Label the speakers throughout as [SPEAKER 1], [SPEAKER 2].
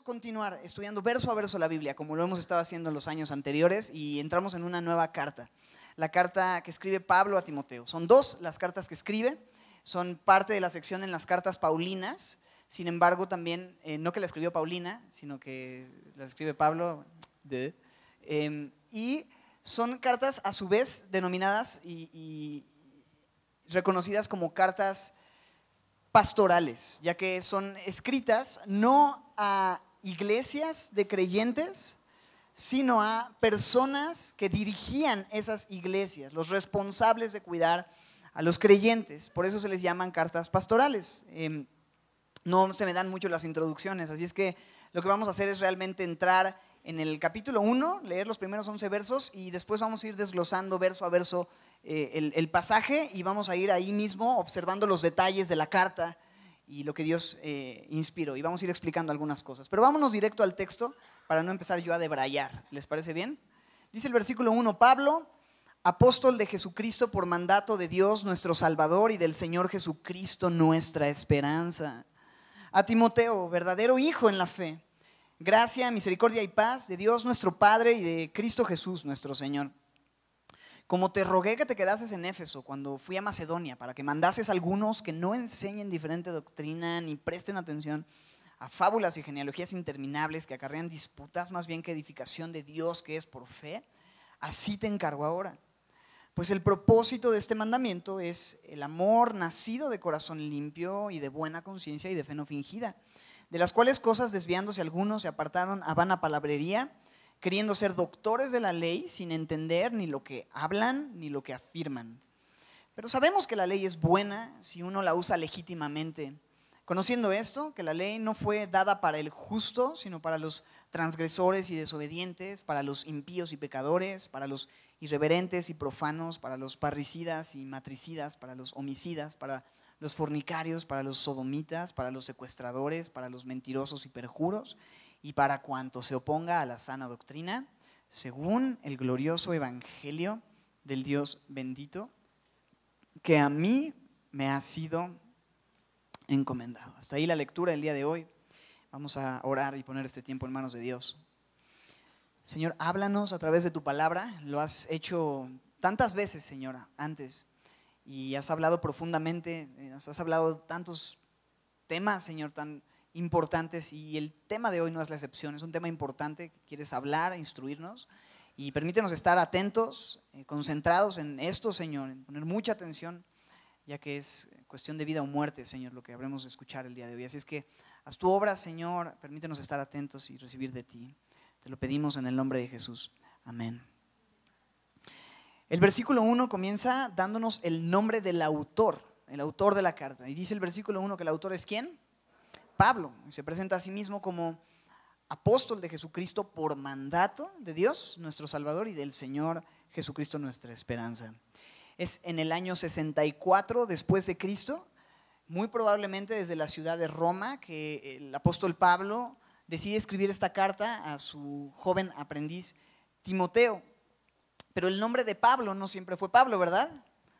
[SPEAKER 1] continuar estudiando verso a verso la Biblia, como lo hemos estado haciendo en los años anteriores, y entramos en una nueva carta, la carta que escribe Pablo a Timoteo. Son dos las cartas que escribe, son parte de la sección en las cartas Paulinas, sin embargo también, eh, no que la escribió Paulina, sino que la escribe Pablo, em, y son cartas a su vez denominadas y reconocidas como cartas pastorales, ya que son escritas no a iglesias de creyentes, sino a personas que dirigían esas iglesias, los responsables de cuidar a los creyentes. Por eso se les llaman cartas pastorales. Em, no se me dan mucho las introducciones, así es que lo que vamos a hacer es realmente entrar en el capítulo 1, leer los primeros 11 versos y después vamos a ir desglosando verso a verso eh, el, pasaje y vamos a ir ahí mismo observando los detalles de la carta y lo que Dios eh, inspiró. Y vamos a ir explicando algunas cosas. Pero vámonos directo al texto para no empezar yo a debrayar. ¿Les parece bien? Dice el versículo 1, Pablo, apóstol de Jesucristo por mandato de Dios nuestro Salvador y del Señor Jesucristo nuestra esperanza. A Timoteo, verdadero hijo en la fe. Gracia, misericordia y paz de Dios nuestro Padre y de Cristo Jesús nuestro Señor. Como te rogué que te quedases en Éfeso cuando fui a Macedonia, para que mandases a algunos que no enseñen diferente doctrina ni presten atención a fábulas y genealogías interminables que acarrean disputas más bien que edificación de Dios que es por fe, así te encargo ahora. Pues el propósito de este mandamiento es el amor nacido de corazón limpio y de buena conciencia y de fe no fingida, de las cuales cosas desviándose algunos se apartaron a vana palabrería queriendo ser doctores de la ley sin entender ni lo que hablan ni lo que afirman. Pero sabemos que la ley es buena si uno la usa legítimamente. Conociendo esto, que la ley no fue dada para el justo, sino para los transgresores y desobedientes, para los impíos y pecadores, para los irreverentes y profanos, para los parricidas y matricidas, para los homicidas, para los fornicarios, para los sodomitas, para los secuestradores, para los mentirosos y perjuros, y para cuanto se oponga a la sana doctrina, según el glorioso Evangelio del Dios bendito, que a mí me ha sido encomendado. Hasta ahí la lectura del día de hoy. Vamos a orar y poner este tiempo en manos de Dios. Señor, háblanos a través de tu palabra. Lo has hecho tantas veces, Señora, antes. Y has hablado profundamente, eh, has hablado tantos temas, Señor, tan importantes y el tema de hoy no es la excepción, es un tema importante quieres hablar, e instruirnos y permítenos estar atentos, eh, concentrados en esto, Señor, en poner mucha atención, ya que es cuestión de vida o muerte, Señor, lo que habremos de escuchar el día de hoy. Así es que haz tu obra, Señor, permítenos estar atentos y recibir de ti. Te lo pedimos en el nombre de Jesús. Amén. El versículo 1 comienza dándonos el nombre del autor, el autor de la carta. Y dice el versículo 1 que el autor es quién? Pablo se presenta a sí mismo como apóstol de Jesucristo por mandato de Dios, nuestro Salvador, y del Señor Jesucristo, nuestra esperanza. Es en el año 64 después de Cristo, muy probablemente desde la ciudad de Roma, que el apóstol Pablo decide escribir esta carta a su joven aprendiz Timoteo. Pero el nombre de Pablo no siempre fue Pablo, ¿verdad?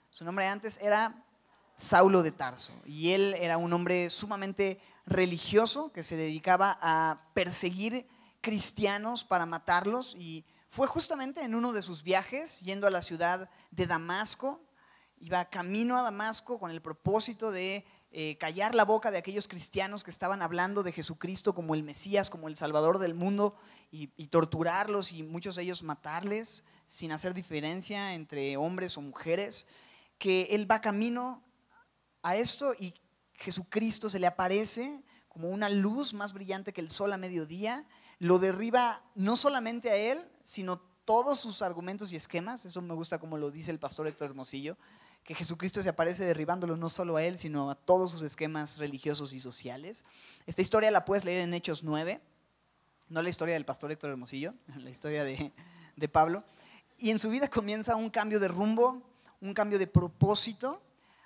[SPEAKER 1] Su nombre antes era Saulo de Tarso y él era un hombre sumamente religioso que se dedicaba a perseguir cristianos para matarlos y fue justamente en uno de sus viajes yendo a la ciudad de Damasco, iba camino a Damasco con el propósito de eh, callar la boca de aquellos cristianos que estaban hablando de Jesucristo como el Mesías, como el Salvador del mundo y, y torturarlos y muchos de ellos matarles sin hacer diferencia entre hombres o mujeres, que él va camino a esto y Jesucristo se le aparece como una luz más brillante que el sol a mediodía, lo derriba no solamente a él, sino todos sus argumentos y esquemas, eso me gusta como lo dice el pastor Héctor Hermosillo, que Jesucristo se aparece derribándolo no solo a él, sino a todos sus esquemas religiosos y sociales. Esta historia la puedes leer en Hechos 9, no la historia del pastor Héctor Hermosillo, la historia de, de Pablo. Y en su vida comienza un cambio de rumbo, un cambio de propósito,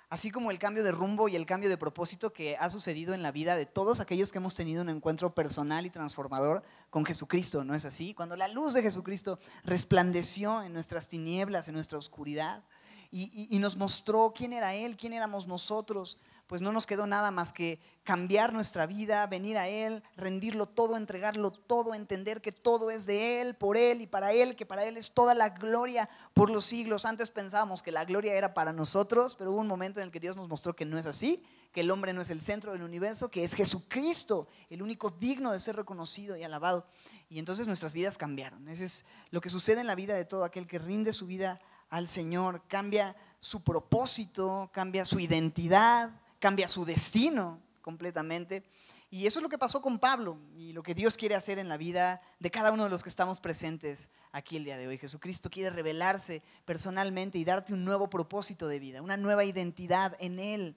[SPEAKER 1] así como el cambio de rumbo y el cambio de propósito que ha sucedido en la vida de todos aquellos que hemos tenido un encuentro personal y transformador con Jesucristo, ¿no es así? Cuando la luz de Jesucristo resplandeció en nuestras tinieblas, en nuestra oscuridad, y, nos mostró quién era Él, quién éramos nosotros, pues no nos quedó nada más que cambiar nuestra vida, venir a Él, rendirlo todo, entregarlo todo, entender que todo es de Él, por Él y para Él, que para Él es toda la gloria por los siglos. Antes pensábamos que la gloria era para nosotros, pero hubo un momento en el que Dios nos mostró que no es así, que el hombre no es el centro del universo, que es Jesucristo, el único digno de ser reconocido y alabado. Y entonces nuestras vidas cambiaron. Ese es lo que sucede en la vida de todo aquel que rinde su vida al Señor, cambia su propósito, cambia su identidad, cambia su destino completamente. Y eso es lo que pasó con Pablo y lo que Dios quiere hacer en la vida de cada uno de los que estamos presentes aquí el día de hoy. Jesucristo quiere revelarse personalmente y darte un nuevo propósito de vida, una nueva identidad en Él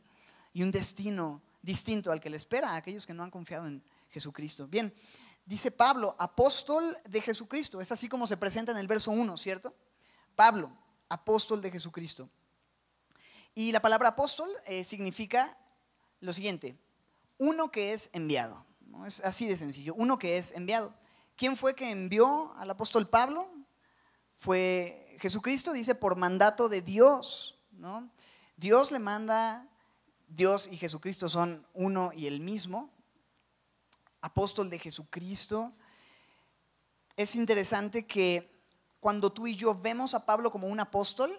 [SPEAKER 1] y un destino distinto al que le espera a aquellos que no han confiado en Jesucristo. Bien, dice Pablo, apóstol de Jesucristo. Es así como se presenta en el verso 1, ¿cierto? Pablo, apóstol de Jesucristo. Y la palabra apóstol eh, significa lo siguiente, uno que es enviado. ¿no? Es así de sencillo, uno que es enviado. ¿Quién fue que envió al apóstol Pablo? Fue Jesucristo, dice, por mandato de Dios. ¿no? Dios le manda, Dios y Jesucristo son uno y el mismo. Apóstol de Jesucristo. Es interesante que cuando tú y yo vemos a Pablo como un apóstol,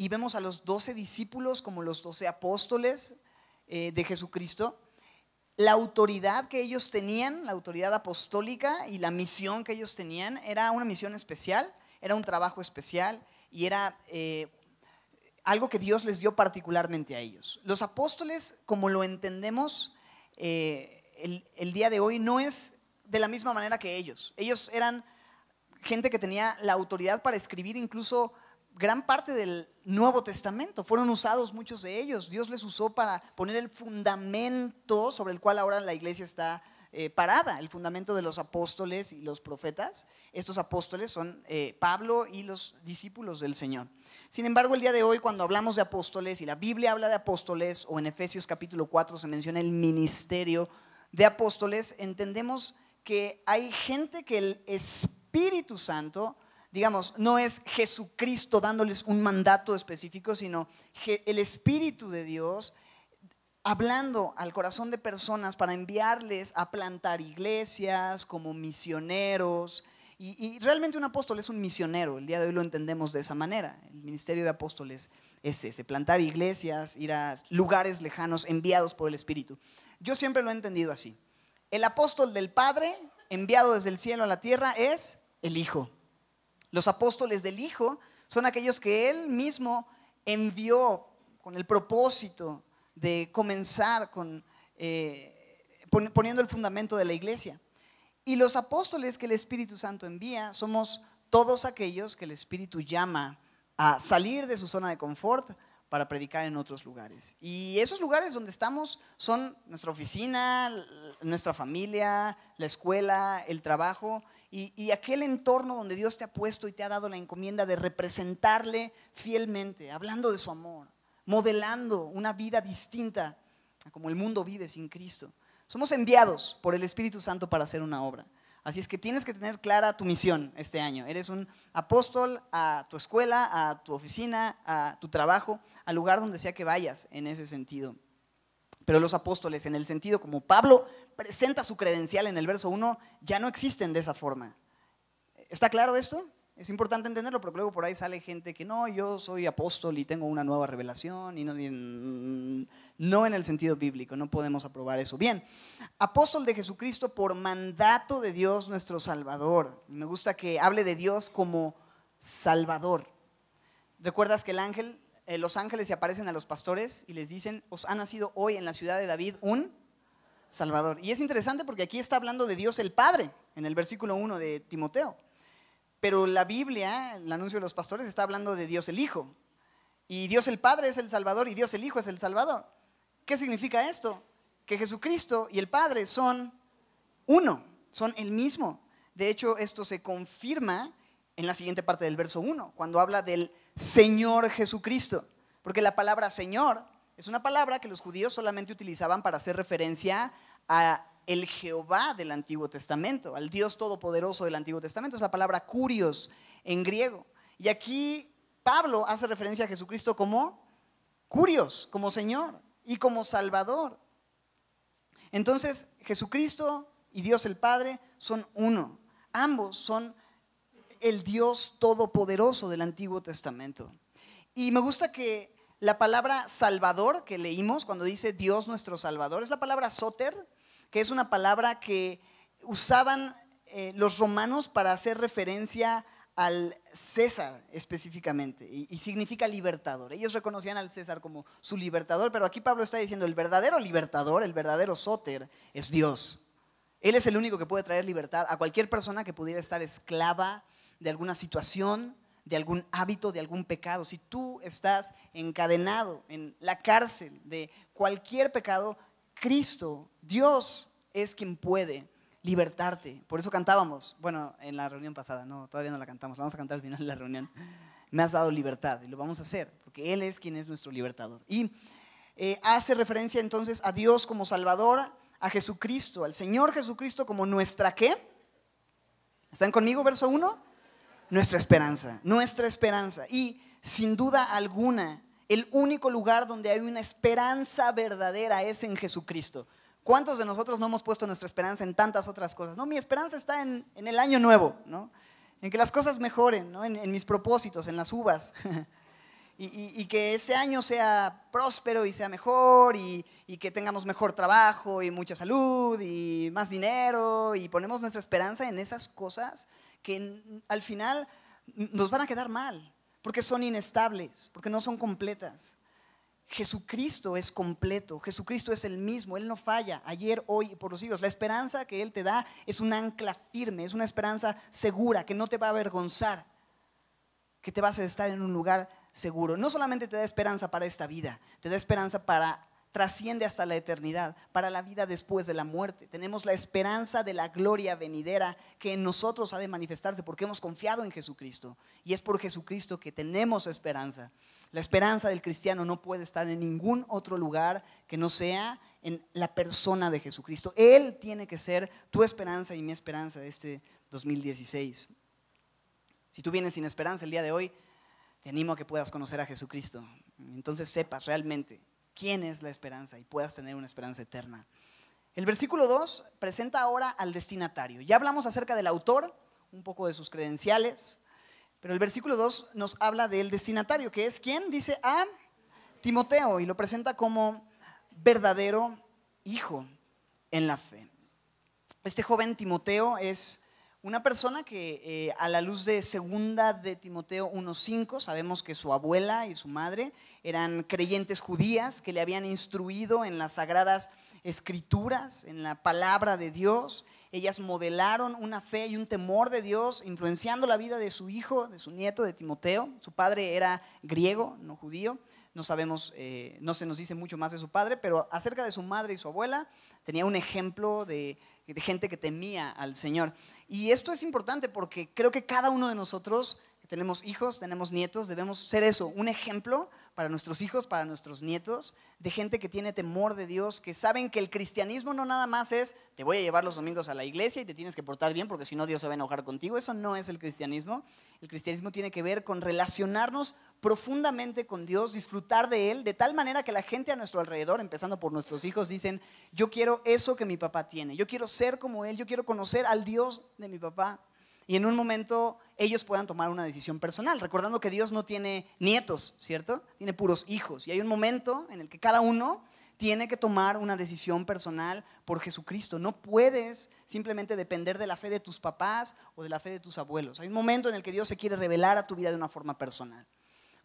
[SPEAKER 1] y vemos a los doce discípulos como los doce apóstoles eh, de Jesucristo, la autoridad que ellos tenían, la autoridad apostólica y la misión que ellos tenían era una misión especial, era un trabajo especial y era eh, algo que Dios les dio particularmente a ellos. Los apóstoles, como lo entendemos eh, el, el día de hoy, no es de la misma manera que ellos. Ellos eran gente que tenía la autoridad para escribir incluso gran parte del Nuevo Testamento. Fueron usados muchos de ellos. Dios les usó para poner el fundamento sobre el cual ahora la iglesia está eh, parada, el fundamento de los apóstoles y los profetas. Estos apóstoles son eh, Pablo y los discípulos del Señor. Sin embargo, el día de hoy, cuando hablamos de apóstoles y la Biblia habla de apóstoles, o en Efesios capítulo 4 se menciona el ministerio de apóstoles, entendemos que hay gente que el Espíritu Santo digamos, no es Jesucristo dándoles un mandato específico, sino el Espíritu de Dios hablando al corazón de personas para enviarles a plantar iglesias como misioneros. Y, realmente un apóstol es un misionero, el día de hoy lo entendemos de esa manera. El ministerio de apóstoles es ese, plantar iglesias, ir a lugares lejanos enviados por el Espíritu. Yo siempre lo he entendido así. El apóstol del Padre, enviado desde el cielo a la tierra, es el Hijo. Los apóstoles del Hijo son aquellos que Él mismo envió con el propósito de comenzar con, eh, poniendo el fundamento de la iglesia. Y los apóstoles que el Espíritu Santo envía somos todos aquellos que el Espíritu llama a salir de su zona de confort para predicar en otros lugares. Y esos lugares donde estamos son nuestra oficina, nuestra familia, la escuela, el trabajo y, aquel entorno donde Dios te ha puesto y te ha dado la encomienda de representarle fielmente, hablando de su amor, modelando una vida distinta a como el mundo vive sin Cristo. Somos enviados por el Espíritu Santo para hacer una obra. Así es que tienes que tener clara tu misión este año. Eres un apóstol a tu escuela, a tu oficina, a tu trabajo, al lugar donde sea que vayas en ese sentido. Pero los apóstoles, en el sentido como Pablo presenta su credencial en el verso 1, ya no existen de esa forma. ¿Está claro esto? Es importante entenderlo porque luego por ahí sale gente que no, yo soy apóstol y tengo una nueva revelación y no, mm, no en el sentido bíblico, no podemos aprobar eso. Bien, apóstol de Jesucristo por mandato de Dios nuestro Salvador. Me gusta que hable de Dios como Salvador. ¿Recuerdas que el ángel eh, los ángeles se aparecen a los pastores y les dicen, os ha nacido hoy en la ciudad de David un Salvador. Y es interesante porque aquí está hablando de Dios el Padre, en el versículo 1 de Timoteo. Pero la Biblia, el anuncio de los pastores, está hablando de Dios el Hijo. Y Dios el Padre es el Salvador y Dios el Hijo es el Salvador. ¿Qué significa esto? Que Jesucristo y el Padre son uno, son el mismo. De hecho, esto se confirma en la siguiente parte del verso 1, cuando habla del Señor Jesucristo. Porque la palabra Señor es una palabra que los judíos solamente utilizaban para hacer referencia a el Jehová del Antiguo Testamento, al Dios Todopoderoso del Antiguo Testamento. Es la palabra curios en griego. Y aquí Pablo hace referencia a Jesucristo como curios, como Señor y como Salvador. Entonces, Jesucristo y Dios el Padre son uno. Ambos son el Dios Todopoderoso del Antiguo Testamento. Y me gusta que la palabra Salvador que leímos cuando dice Dios nuestro Salvador es la palabra Soter, que es una palabra que usaban eh, los romanos para hacer referencia al César específicamente, y, significa libertador. Ellos reconocían al César como su libertador, pero aquí Pablo está diciendo, el verdadero libertador, el verdadero soter es Dios. Él es el único que puede traer libertad a cualquier persona que pudiera estar esclava de alguna situación, de algún hábito, de algún pecado. Si tú estás encadenado en la cárcel de cualquier pecado, Cristo, Dios es quien puede libertarte. Por eso cantábamos, bueno, en la reunión pasada, no, todavía no la cantamos, la vamos a cantar al final de la reunión. Me has dado libertad y lo vamos a hacer, porque Él es quien es nuestro libertador. Y eh, hace referencia entonces a Dios como Salvador, a Jesucristo, al Señor Jesucristo como nuestra qué. ¿Están conmigo, verso 1? nuestra esperanza, nuestra esperanza. Y sin duda alguna, el único lugar donde hay una esperanza verdadera es en Jesucristo. ¿Cuántos de nosotros no hemos puesto nuestra esperanza en tantas otras cosas? No, mi esperanza está en, el año nuevo, En que las cosas mejoren, en, mis propósitos, en las uvas. Y, que ese año sea próspero y sea mejor y, y, que tengamos mejor trabajo y mucha salud y más dinero y ponemos nuestra esperanza en esas cosas que al final nos van a quedar mal, porque son inestables, porque no son completas. Jesucristo es completo, Jesucristo es el mismo, Él no falla ayer, hoy y por los siglos. La esperanza que Él te da es un ancla firme, es una esperanza segura que no te va a avergonzar, que te va a estar en un lugar seguro. No solamente te da esperanza para esta vida, te da esperanza para trasciende hasta la eternidad, para la vida después de la muerte. Tenemos la esperanza de la gloria venidera que en nosotros ha de manifestarse porque hemos confiado en Jesucristo. Y es por Jesucristo que tenemos esperanza. La esperanza del cristiano no puede estar en ningún otro lugar que no sea en la persona de Jesucristo. Él tiene que ser tu esperanza y mi esperanza este 2016. Si tú vienes sin esperanza el día de hoy, te animo a que puedas conocer a Jesucristo. Entonces sepas realmente quién es la esperanza y puedas tener una esperanza eterna. El versículo 2 presenta ahora al destinatario. Ya hablamos acerca del autor, un poco de sus credenciales, pero el versículo 2 nos habla del destinatario, que es quien dice a Timoteo y lo presenta como verdadero hijo en la fe. Este joven Timoteo es una persona que eh, a la luz de segunda de Timoteo 1.5 sabemos que su abuela y su madre eran creyentes judías que le habían instruido en las sagradas escrituras, en la palabra de Dios. Ellas modelaron una fe y un temor de Dios, influenciando la vida de su hijo, de su nieto, de Timoteo. Su padre era griego, no judío. No sabemos, eh, no se nos dice mucho más de su padre, pero acerca de su madre y su abuela, tenía un ejemplo de, de gente que temía al Señor. Y esto es importante porque creo que cada uno de nosotros que tenemos hijos, tenemos nietos, debemos ser eso, un ejemplo para nuestros hijos, para nuestros nietos, de gente que tiene temor de Dios, que saben que el cristianismo no nada más es, te voy a llevar los domingos a la iglesia y te tienes que portar bien porque si no Dios se va a enojar contigo. Eso no es el cristianismo. El cristianismo tiene que ver con relacionarnos profundamente con Dios, disfrutar de Él, de tal manera que la gente a nuestro alrededor, empezando por nuestros hijos, dicen, yo quiero eso que mi papá tiene, yo quiero ser como Él, yo quiero conocer al Dios de mi papá y en un momento ellos puedan tomar una decisión personal, recordando que Dios no tiene nietos, ¿cierto? Tiene puros hijos. Y hay un momento en el que cada uno tiene que tomar una decisión personal por Jesucristo. No puedes simplemente depender de la fe de tus papás o de la fe de tus abuelos. Hay un momento en el que Dios se quiere revelar a tu vida de una forma personal.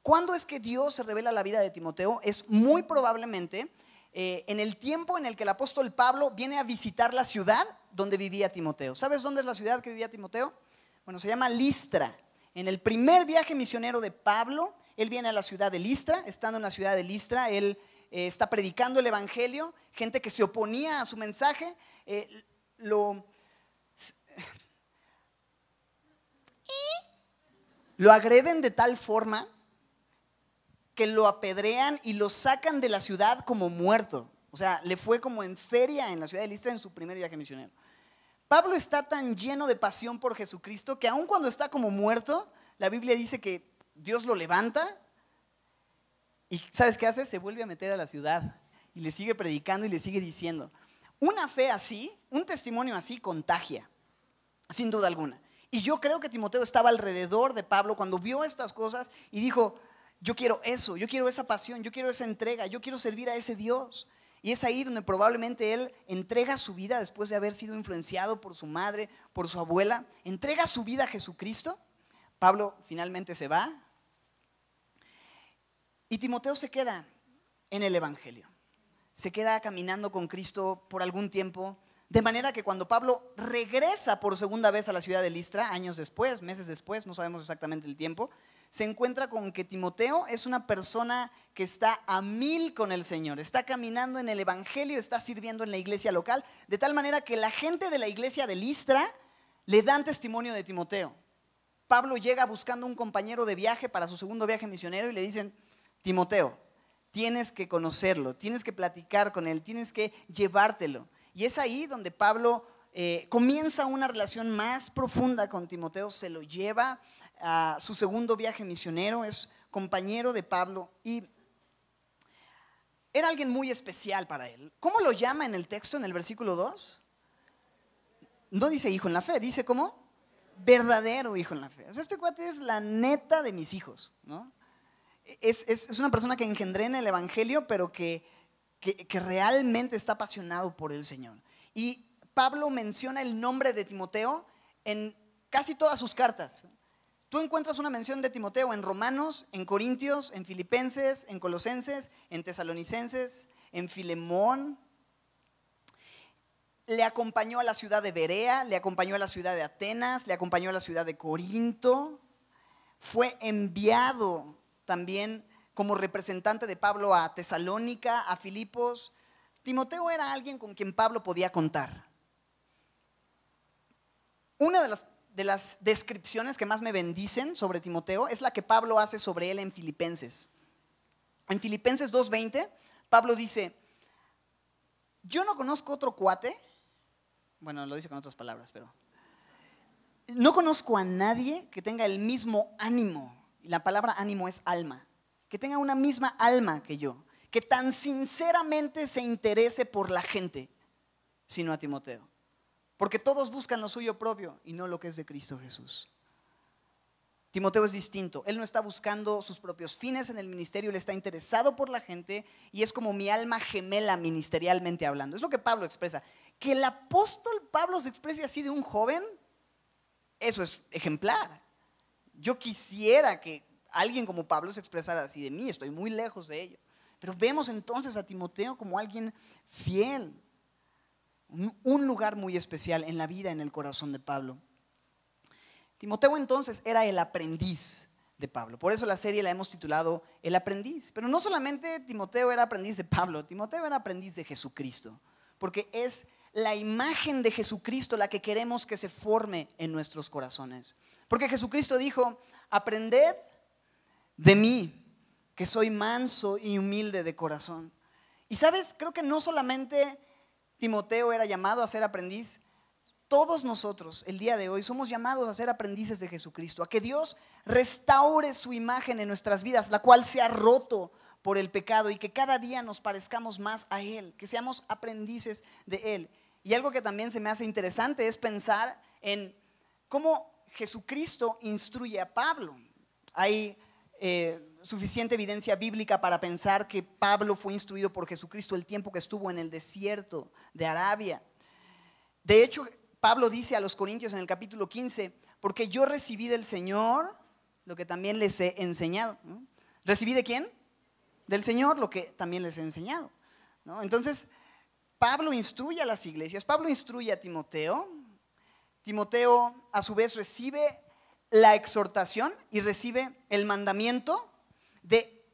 [SPEAKER 1] ¿Cuándo es que Dios se revela la vida de Timoteo? Es muy probablemente eh, en el tiempo en el que el apóstol Pablo viene a visitar la ciudad donde vivía Timoteo. ¿Sabes dónde es la ciudad que vivía Timoteo? Bueno, se llama Listra. En el primer viaje misionero de Pablo, él viene a la ciudad de Listra, estando en la ciudad de Listra, él eh, está predicando el Evangelio, gente que se oponía a su mensaje, eh, lo, lo agreden de tal forma que lo apedrean y lo sacan de la ciudad como muerto. O sea, le fue como en feria en la ciudad de Listra en su primer viaje misionero. Pablo está tan lleno de pasión por Jesucristo que aun cuando está como muerto, la Biblia dice que Dios lo levanta y ¿sabes qué hace? Se vuelve a meter a la ciudad y le sigue predicando y le sigue diciendo. Una fe así, un testimonio así contagia, sin duda alguna. Y yo creo que Timoteo estaba alrededor de Pablo cuando vio estas cosas y dijo, yo quiero eso, yo quiero esa pasión, yo quiero esa entrega, yo quiero servir a ese Dios. Y es ahí donde probablemente él entrega su vida después de haber sido influenciado por su madre, por su abuela, entrega su vida a Jesucristo. Pablo finalmente se va y Timoteo se queda en el Evangelio. Se queda caminando con Cristo por algún tiempo, de manera que cuando Pablo regresa por segunda vez a la ciudad de Listra, años después, meses después, no sabemos exactamente el tiempo, se encuentra con que Timoteo es una persona que está a mil con el Señor, está caminando en el Evangelio, está sirviendo en la iglesia local, de tal manera que la gente de la iglesia de Listra le dan testimonio de Timoteo. Pablo llega buscando un compañero de viaje para su segundo viaje misionero y le dicen, Timoteo, tienes que conocerlo, tienes que platicar con él, tienes que llevártelo. Y es ahí donde Pablo eh, comienza una relación más profunda con Timoteo, se lo lleva a su segundo viaje misionero, es compañero de Pablo y era alguien muy especial para él. ¿Cómo lo llama en el texto, en el versículo 2? No dice hijo en la fe, dice cómo? Verdadero hijo en la fe. O sea, este cuate es la neta de mis hijos, ¿no? Es, una persona que engendré en el Evangelio, pero que realmente está apasionado por el Señor. Y Pablo menciona el nombre de Timoteo en casi todas sus cartas. Tú encuentras una mención de Timoteo en Romanos, en Corintios, en Filipenses, en Colosenses, en Tesalonicenses, en Filemón. Le acompañó a la ciudad de Berea, le acompañó a la ciudad de Atenas, le acompañó a la ciudad de Corinto. Fue enviado también como representante de Pablo a Tesalónica, a Filipos. Timoteo era alguien con quien Pablo podía contar. Una de las de las descripciones que más me bendicen sobre Timoteo es la que Pablo hace sobre él en Filipenses. En Filipenses 2.20, Pablo dice, yo no conozco otro cuate, bueno, lo dice con otras palabras, pero no conozco a nadie que tenga el mismo ánimo, y la palabra ánimo es alma, que tenga una misma alma que yo, que tan sinceramente se interese por la gente, sino a Timoteo. Porque todos buscan lo suyo propio y no lo que es de Cristo Jesús. Timoteo es distinto. Él no está buscando sus propios fines en el ministerio, él está interesado por la gente y es como mi alma gemela ministerialmente hablando. Es lo que Pablo expresa. Que el apóstol Pablo se exprese así de un joven, eso es ejemplar. Yo quisiera que alguien como Pablo se expresara así de mí, estoy muy lejos de ello. Pero vemos entonces a Timoteo como alguien fiel, un lugar muy especial en la vida, en el corazón de Pablo. Timoteo entonces era el aprendiz de Pablo. Por eso la serie la hemos titulado El aprendiz. Pero no solamente Timoteo era aprendiz de Pablo, Timoteo era aprendiz de Jesucristo, porque es la imagen de Jesucristo la que queremos que se forme en nuestros corazones. Porque Jesucristo dijo, aprended de mí, que soy manso y humilde de corazón. Y sabes, creo que no solamente Timoteo era llamado a ser aprendiz. Todos nosotros el día de hoy somos llamados a ser aprendices de Jesucristo, a que Dios restaure su imagen en nuestras vidas, la cual se ha roto por el pecado y que cada día nos parezcamos más a Él, que seamos aprendices de Él. Y algo que también se me hace interesante es pensar en cómo Jesucristo instruye a Pablo. Hay eh, suficiente evidencia bíblica para pensar que Pablo fue instruido por Jesucristo el tiempo que estuvo en el desierto de Arabia. De hecho, Pablo dice a los Corintios en el capítulo 15, porque yo recibí del Señor lo que también les he enseñado. ¿Recibí de quién? Del Señor lo que también les he enseñado. Entonces, Pablo instruye a las iglesias, Pablo instruye a Timoteo. Timoteo a su vez recibe la exhortación y recibe el mandamiento de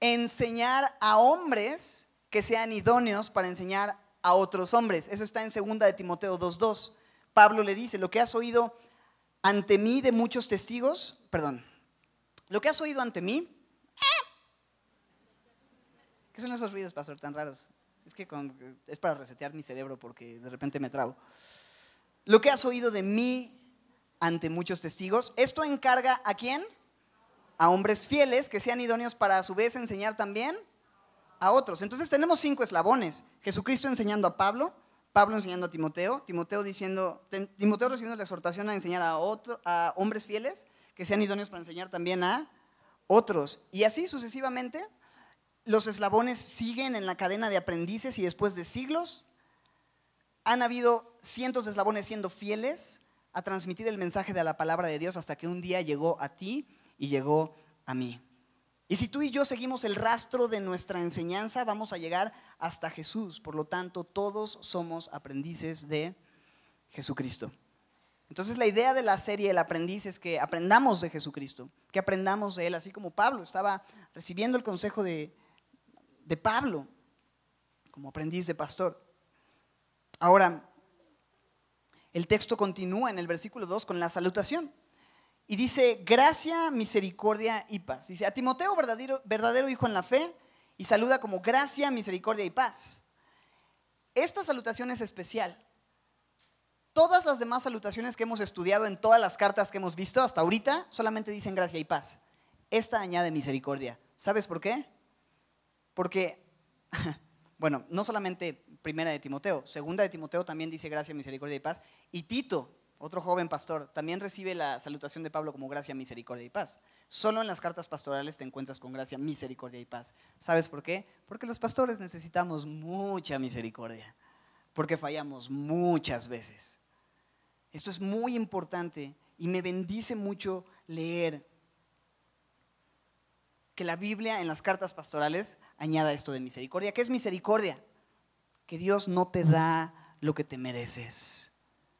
[SPEAKER 1] enseñar a hombres que sean idóneos para enseñar a otros hombres. Eso está en 2 de Timoteo 2.2. Pablo le dice, lo que has oído ante mí de muchos testigos, perdón, lo que has oído ante mí, eh". ¿qué son esos ruidos, pastor, tan raros? Es que es para resetear mi cerebro porque de repente me trago. Lo que has oído de mí ante muchos testigos, ¿esto encarga a quién? a hombres fieles que sean idóneos para a su vez enseñar también a otros. Entonces tenemos cinco eslabones. Jesucristo enseñando a Pablo, Pablo enseñando a Timoteo, Timoteo, diciendo, Timoteo recibiendo la exhortación a enseñar a, a hombres fieles que sean idóneos para enseñar también a otros. Y así sucesivamente, los eslabones siguen en la cadena de aprendices y después de siglos, han habido cientos de eslabones siendo fieles a transmitir el mensaje de la palabra de Dios hasta que un día llegó a ti y llegó a mí. Y si tú y yo seguimos el rastro de nuestra enseñanza, vamos a llegar hasta Jesús. Por lo tanto, todos somos aprendices de Jesucristo. Entonces la idea de la serie El aprendiz es que aprendamos de Jesucristo, que aprendamos de Él, así como Pablo estaba recibiendo el consejo de, de Pablo como aprendiz de pastor. Ahora, el texto continúa en el versículo 2 con la salutación. Y dice, gracia, misericordia y paz. Dice, a Timoteo, verdadero, verdadero hijo en la fe, y saluda como gracia, misericordia y paz. Esta salutación es especial. Todas las demás salutaciones que hemos estudiado en todas las cartas que hemos visto hasta ahorita solamente dicen gracia y paz. Esta añade misericordia. ¿Sabes por qué? Porque, bueno, no solamente primera de Timoteo, segunda de Timoteo también dice gracia, misericordia y paz. Y Tito otro joven pastor, también recibe la salutación de Pablo como gracia, misericordia y paz. Solo en las cartas pastorales te encuentras con gracia, misericordia y paz. ¿Sabes por qué? Porque los pastores necesitamos mucha misericordia, porque fallamos muchas veces. Esto es muy importante y me bendice mucho leer que la Biblia en las cartas pastorales añada esto de misericordia. ¿Qué es misericordia? Que Dios no te da lo que te mereces.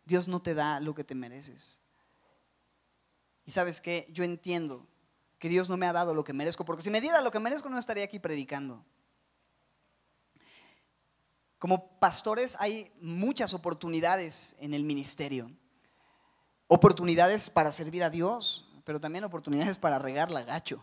[SPEAKER 1] Dios no te da lo que te mereces. Y sabes qué, yo entiendo que Dios no me ha dado lo que merezco, porque si me diera lo que merezco no estaría aquí predicando. Como pastores hay muchas oportunidades en el ministerio. Oportunidades para servir a Dios, pero también oportunidades para regar la gacho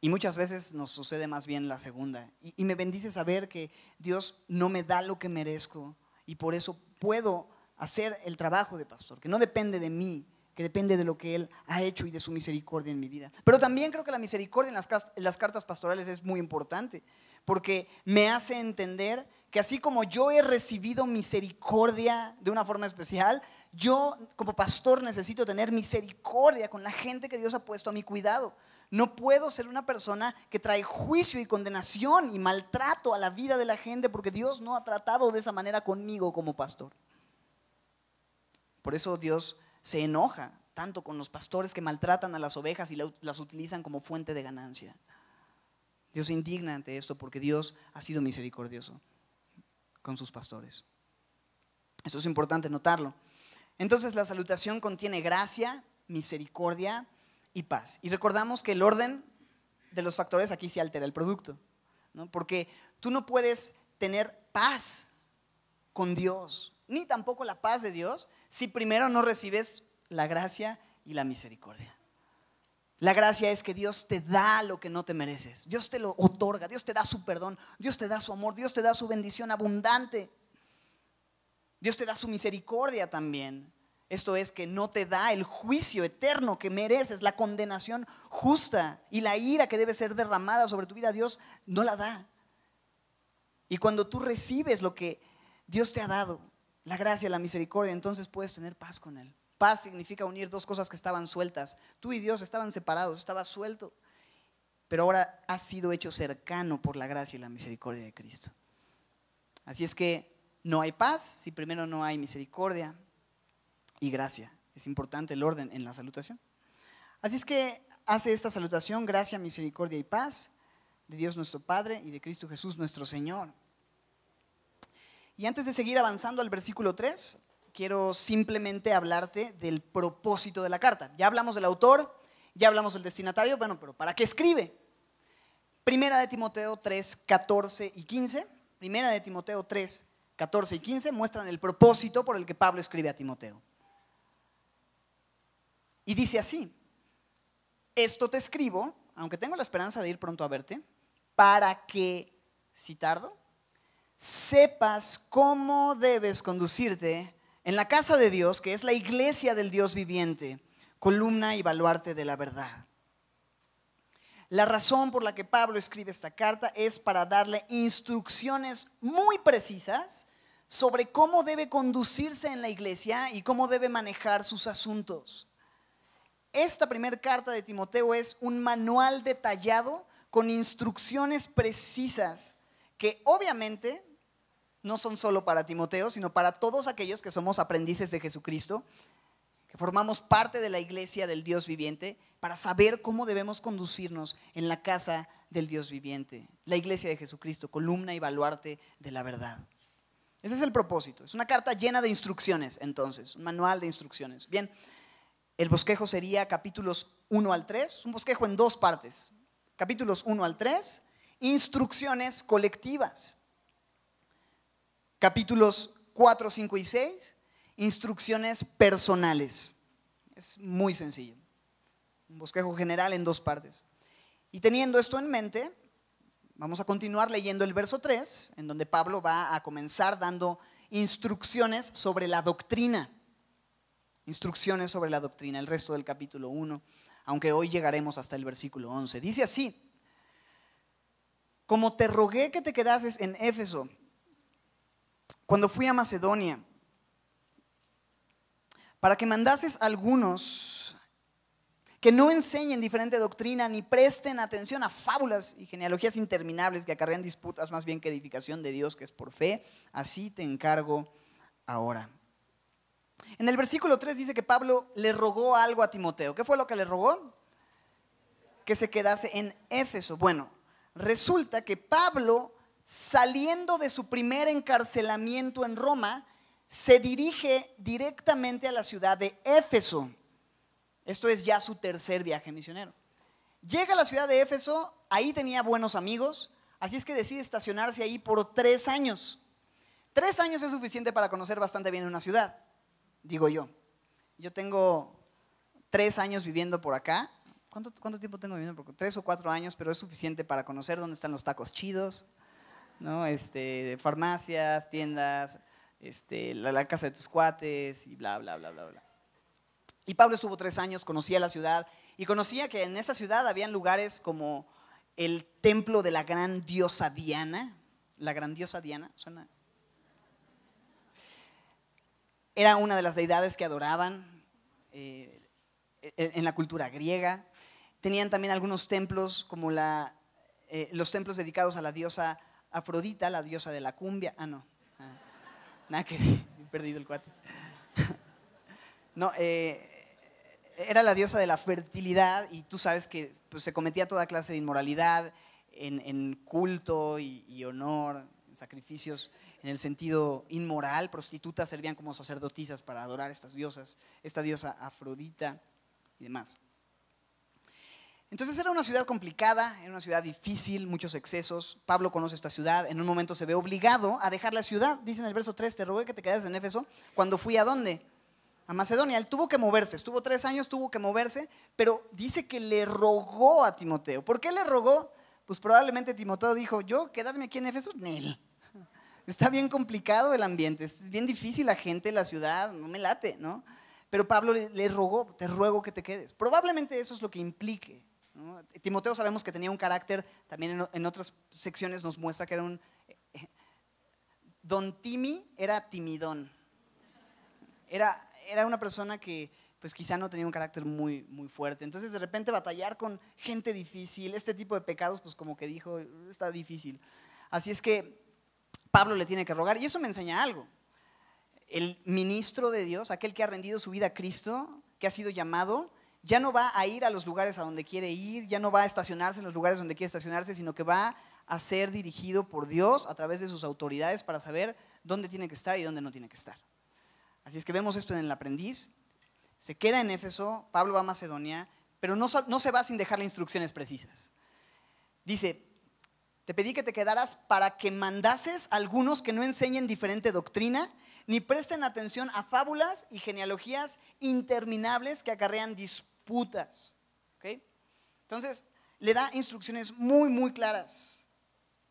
[SPEAKER 1] Y muchas veces nos sucede más bien la segunda. y me bendice saber que Dios no me da lo que merezco y por eso puedo hacer el trabajo de pastor, que no depende de mí, que depende de lo que Él ha hecho y de su misericordia en mi vida. Pero también creo que la misericordia en las, cartas pastorales es muy importante, porque me hace entender que así como yo he recibido misericordia de una forma especial, yo como pastor necesito tener misericordia con la gente que Dios ha puesto a mi cuidado. No puedo ser una persona que trae juicio y condenación y maltrato a la vida de la gente porque Dios no ha tratado de esa manera conmigo como pastor. Por eso Dios se enoja tanto con los pastores que maltratan a las ovejas y las utilizan como fuente de ganancia. Dios se indigna ante esto porque Dios ha sido misericordioso con sus pastores. Eso es importante notarlo. Entonces la salutación contiene gracia, misericordia y paz. Y recordamos que el orden de los factores aquí se altera el producto, porque tú no puedes tener paz con Dios, ni tampoco la paz de Dios si primero no recibes la gracia y la misericordia. La gracia es que Dios te da lo que no te mereces. Dios te lo otorga, Dios te da su perdón, Dios te da su amor, Dios te da su bendición abundante. Dios te da su misericordia también. Esto es que no te da el juicio eterno que mereces, la condenación justa y la ira que debe ser derramada sobre tu vida. Dios no la da. Y cuando tú recibes lo que Dios te ha dado, la gracia, la misericordia, entonces puedes tener paz con Él. Paz significa unir dos cosas que estaban sueltas. Tú y Dios estaban separados, estaba suelto, pero ahora has sido hecho cercano por la gracia y la misericordia de Cristo. Así es que no hay paz si primero no hay misericordia y gracia. Es importante el orden en la salutación. Así es que hace esta salutación, gracia, misericordia y paz de Dios nuestro Padre y de Cristo Jesús nuestro Señor. Y antes de seguir avanzando al versículo 3, quiero simplemente hablarte del propósito de la carta. Ya hablamos del autor, ya hablamos del destinatario, bueno, pero ¿para qué escribe? Primera de Timoteo 3, 14 y 15. Primera de Timoteo 3, 14 y 15 muestran el propósito por el que Pablo escribe a Timoteo. Y dice así, esto te escribo, aunque tengo la esperanza de ir pronto a verte, para que, si tardo, sepas cómo debes conducirte en la casa de Dios, que es la iglesia del Dios viviente, columna y baluarte de la verdad. La razón por la que Pablo escribe esta carta es para darle instrucciones muy precisas sobre cómo debe conducirse en la iglesia y cómo debe manejar sus asuntos. Esta primera carta de Timoteo es un manual detallado con instrucciones precisas que obviamente no son solo para Timoteo, sino para todos aquellos que somos aprendices de Jesucristo, que formamos parte de la iglesia del Dios viviente, para saber cómo debemos conducirnos en la casa del Dios viviente, la iglesia de Jesucristo, columna y baluarte de la verdad. Ese es el propósito. Es una carta llena de instrucciones, entonces, un manual de instrucciones. Bien, el bosquejo sería capítulos 1 al 3, un bosquejo en dos partes. Capítulos 1 al 3, instrucciones colectivas capítulos 4, 5 y 6, instrucciones personales. Es muy sencillo. Un bosquejo general en dos partes. Y teniendo esto en mente, vamos a continuar leyendo el verso 3, en donde Pablo va a comenzar dando instrucciones sobre la doctrina. Instrucciones sobre la doctrina, el resto del capítulo 1, aunque hoy llegaremos hasta el versículo 11. Dice así, como te rogué que te quedases en Éfeso cuando fui a Macedonia, para que mandases a algunos que no enseñen diferente doctrina ni presten atención a fábulas y genealogías interminables que acarrean disputas más bien que edificación de Dios que es por fe, así te encargo ahora. En el versículo 3 dice que Pablo le rogó algo a Timoteo. ¿Qué fue lo que le rogó? Que se quedase en Éfeso. Bueno, resulta que Pablo saliendo de su primer encarcelamiento en Roma, se dirige directamente a la ciudad de Éfeso. Esto es ya su tercer viaje misionero. Llega a la ciudad de Éfeso, ahí tenía buenos amigos, así es que decide estacionarse ahí por tres años. Tres años es suficiente para conocer bastante bien una ciudad, digo yo. Yo tengo tres años viviendo por acá. ¿Cuánto, tiempo tengo viviendo? Por Tres o cuatro años, pero es suficiente para conocer dónde están los tacos chidos, ¿no? Este, farmacias, tiendas, este, la, casa de tus cuates y bla, bla, bla, bla, bla. Y Pablo estuvo tres años, conocía la ciudad y conocía que en esa ciudad habían lugares como el templo de la gran diosa Diana. La grandiosa Diana, suena. Era una de las deidades que adoraban eh, en la cultura griega. Tenían también algunos templos como la, eh, los templos dedicados a la diosa Afrodita, la diosa de la cumbia. Ah, no. Ah, nada que he perdido el cuate. No, eh, era la diosa de la fertilidad y tú sabes que pues, se cometía toda clase de inmoralidad en, culto y, y, honor, sacrificios en el sentido inmoral. Prostitutas servían como sacerdotisas para adorar a estas diosas, esta diosa Afrodita y demás. Entonces era una ciudad complicada, era una ciudad difícil, muchos excesos. Pablo conoce esta ciudad, en un momento se ve obligado a dejar la ciudad. Dice en el verso 3, te rogué que te quedes en Éfeso. Cuando fui a dónde? A Macedonia. Él tuvo que moverse, estuvo tres años, tuvo que moverse, pero dice que le rogó a Timoteo. ¿Por qué le rogó? Pues probablemente Timoteo dijo, yo quedarme aquí en Éfeso, Nel. Está bien complicado el ambiente, es bien difícil la gente, la ciudad, no me late, ¿no? Pero Pablo le rogó, te ruego que te quedes. Probablemente eso es lo que implique Timoteo sabemos que tenía un carácter, también en, otras secciones nos muestra que era un... Eh, don Timi era timidón. Era, era una persona que pues quizá no tenía un carácter muy, muy fuerte. Entonces de repente batallar con gente difícil, este tipo de pecados, pues como que dijo, está difícil. Así es que Pablo le tiene que rogar y eso me enseña algo. El ministro de Dios, aquel que ha rendido su vida a Cristo, que ha sido llamado, ya no va a ir a los lugares a donde quiere ir, ya no va a estacionarse en los lugares donde quiere estacionarse, sino que va a ser dirigido por Dios a través de sus autoridades para saber dónde tiene que estar y dónde no tiene que estar. Así es que vemos esto en el aprendiz. Se queda en Éfeso, Pablo va a Macedonia, pero no, se va sin dejarle instrucciones precisas. Dice, te pedí que te quedaras para que mandases a algunos que no enseñen diferente doctrina, ni presten atención a fábulas y genealogías interminables que acarrean disputas putas, Entonces, le da instrucciones muy, muy claras.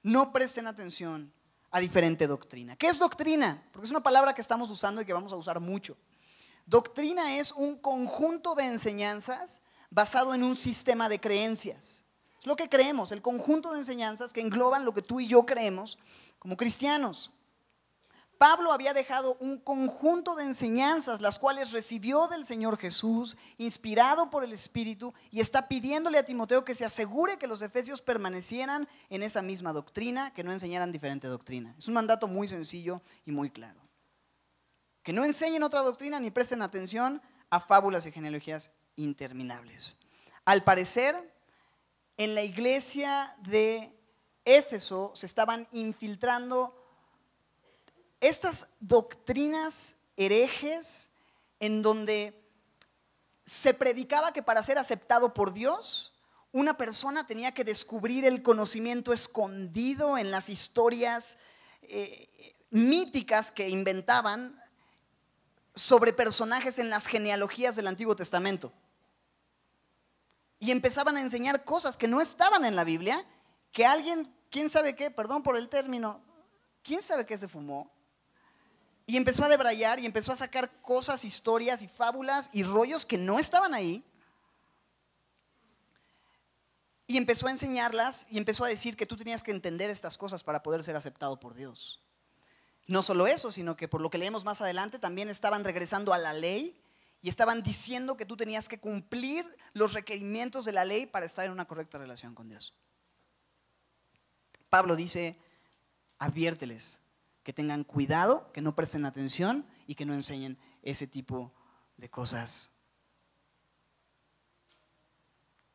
[SPEAKER 1] No presten atención a diferente doctrina. ¿Qué es doctrina? Porque es una palabra que estamos usando y que vamos a usar mucho. Doctrina es un conjunto de enseñanzas basado en un sistema de creencias. Es lo que creemos, el conjunto de enseñanzas que engloban lo que tú y yo creemos como cristianos. Pablo había dejado un conjunto de enseñanzas, las cuales recibió del Señor Jesús, inspirado por el Espíritu, y está pidiéndole a Timoteo que se asegure que los efesios permanecieran en esa misma doctrina, que no enseñaran diferente doctrina. Es un mandato muy sencillo y muy claro. Que no enseñen otra doctrina ni presten atención a fábulas y genealogías interminables. Al parecer, en la iglesia de Éfeso se estaban infiltrando estas doctrinas herejes en donde se predicaba que para ser aceptado por Dios, una persona tenía que descubrir el conocimiento escondido en las historias eh, míticas que inventaban sobre personajes en las genealogías del Antiguo Testamento. Y empezaban a enseñar cosas que no estaban en la Biblia, que alguien, quién sabe qué, perdón por el término, quién sabe qué se fumó, y empezó a debrayar y empezó a sacar cosas, historias y fábulas y rollos que no estaban ahí. Y empezó a enseñarlas y empezó a decir que tú tenías que entender estas cosas para poder ser aceptado por Dios. No solo eso, sino que por lo que leemos más adelante también estaban regresando a la ley y estaban diciendo que tú tenías que cumplir los requerimientos de la ley para estar en una correcta relación con Dios. Pablo dice, adviérteles, que tengan cuidado, que no presten atención y que no enseñen ese tipo de cosas.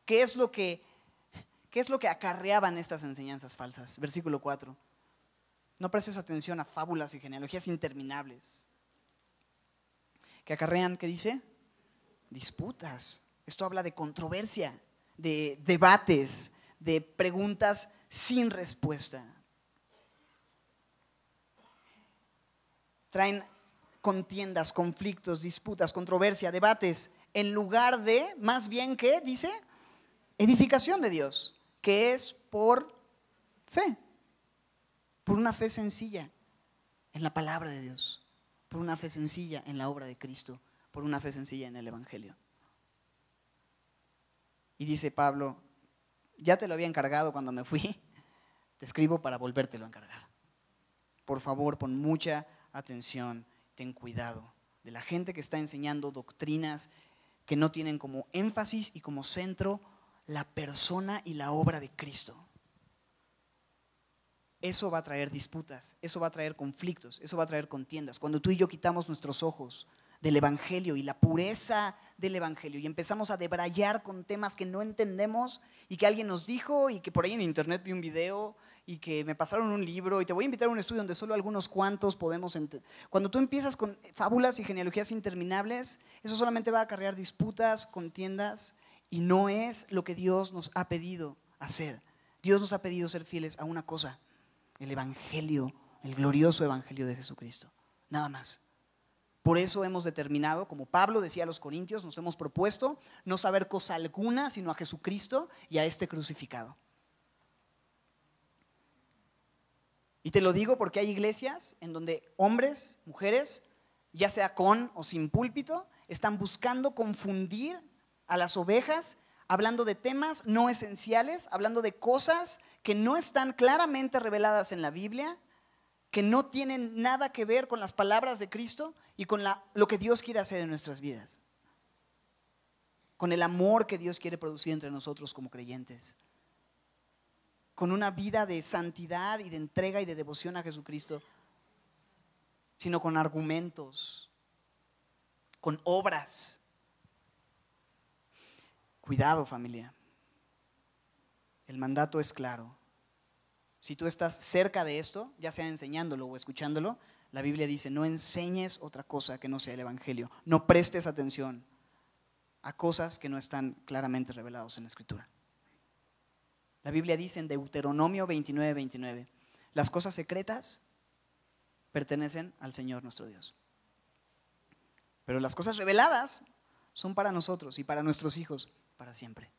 [SPEAKER 1] ¿Qué es lo que, qué es lo que acarreaban estas enseñanzas falsas? Versículo 4. No prestes atención a fábulas y genealogías interminables. Que acarrean, ¿qué dice? Disputas. Esto habla de controversia, de debates, de preguntas sin respuesta. traen contiendas, conflictos, disputas, controversia, debates, en lugar de, más bien que, dice, edificación de Dios, que es por fe, por una fe sencilla en la palabra de Dios, por una fe sencilla en la obra de Cristo, por una fe sencilla en el Evangelio. Y dice Pablo, ya te lo había encargado cuando me fui, te escribo para volvértelo a encargar. Por favor, pon mucha atención, ten cuidado de la gente que está enseñando doctrinas que no tienen como énfasis y como centro la persona y la obra de Cristo. Eso va a traer disputas, eso va a traer conflictos, eso va a traer contiendas. Cuando tú y yo quitamos nuestros ojos del Evangelio y la pureza del Evangelio y empezamos a debrayar con temas que no entendemos y que alguien nos dijo y que por ahí en internet vi un video y que me pasaron un libro y te voy a invitar a un estudio donde solo algunos cuantos podemos Cuando tú empiezas con fábulas y genealogías interminables, eso solamente va a acarrear disputas, contiendas y no es lo que Dios nos ha pedido hacer. Dios nos ha pedido ser fieles a una cosa, el Evangelio, el glorioso Evangelio de Jesucristo, nada más. Por eso hemos determinado, como Pablo decía a los Corintios, nos hemos propuesto no saber cosa alguna sino a Jesucristo y a este crucificado. Y te lo digo porque hay iglesias en donde hombres, mujeres, ya sea con o sin púlpito, están buscando confundir a las ovejas hablando de temas no esenciales, hablando de cosas que no están claramente reveladas en la Biblia, que no tienen nada que ver con las palabras de Cristo y con lo que Dios quiere hacer en nuestras vidas, con el amor que Dios quiere producir entre nosotros como creyentes con una vida de santidad y de entrega y de devoción a Jesucristo, sino con argumentos, con obras. Cuidado familia, el mandato es claro. Si tú estás cerca de esto, ya sea enseñándolo o escuchándolo, la Biblia dice, no enseñes otra cosa que no sea el Evangelio, no prestes atención a cosas que no están claramente revelados en la Escritura. La Biblia dice en Deuteronomio 29, 29, las cosas secretas pertenecen al Señor nuestro Dios. Pero las cosas reveladas son para nosotros y para nuestros hijos para siempre.